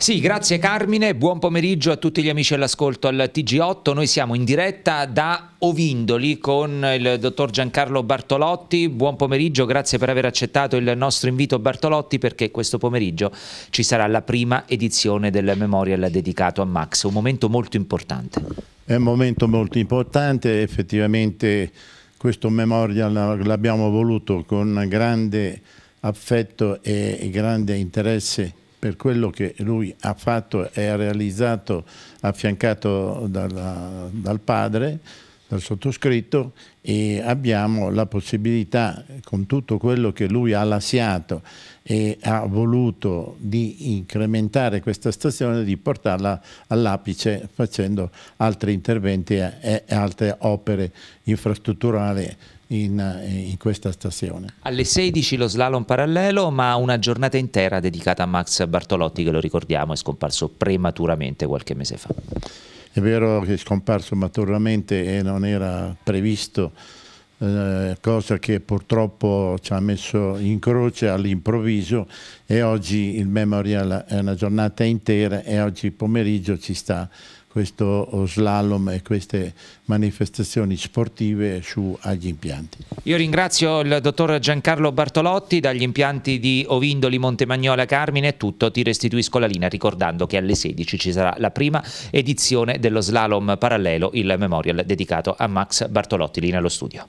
Sì, grazie Carmine, buon pomeriggio a tutti gli amici all'ascolto al TG8. Noi siamo in diretta da Ovindoli con il dottor Giancarlo Bartolotti. Buon pomeriggio, grazie per aver accettato il nostro invito Bartolotti perché questo pomeriggio ci sarà la prima edizione del Memorial dedicato a Max, un momento molto importante. È un momento molto importante, effettivamente questo Memorial l'abbiamo voluto con grande affetto e grande interesse per quello che lui ha fatto e ha realizzato affiancato dalla, dal padre dal sottoscritto e abbiamo la possibilità con tutto quello che lui ha lasciato e ha voluto di incrementare questa stazione di portarla all'apice facendo altri interventi e altre opere infrastrutturali in, in, questa stazione. Alle 16 lo slalom parallelo, ma una giornata intera dedicata a Max Bartolotti, che lo ricordiamo è scomparso prematuramente qualche mese fa. È vero che è scomparso maturamente e non era previsto eh, cosa che purtroppo ci ha messo in croce all'improvviso e oggi il Memorial è una giornata intera e oggi pomeriggio ci sta questo slalom e queste manifestazioni sportive su agli impianti. Io ringrazio il dottor Giancarlo Bartolotti dagli impianti di Ovindoli, Montemagnola, Carmine, è tutto, ti restituisco la linea ricordando che alle 16 ci sarà la prima edizione dello slalom parallelo, il memorial dedicato a Max Bartolotti, lì nello studio.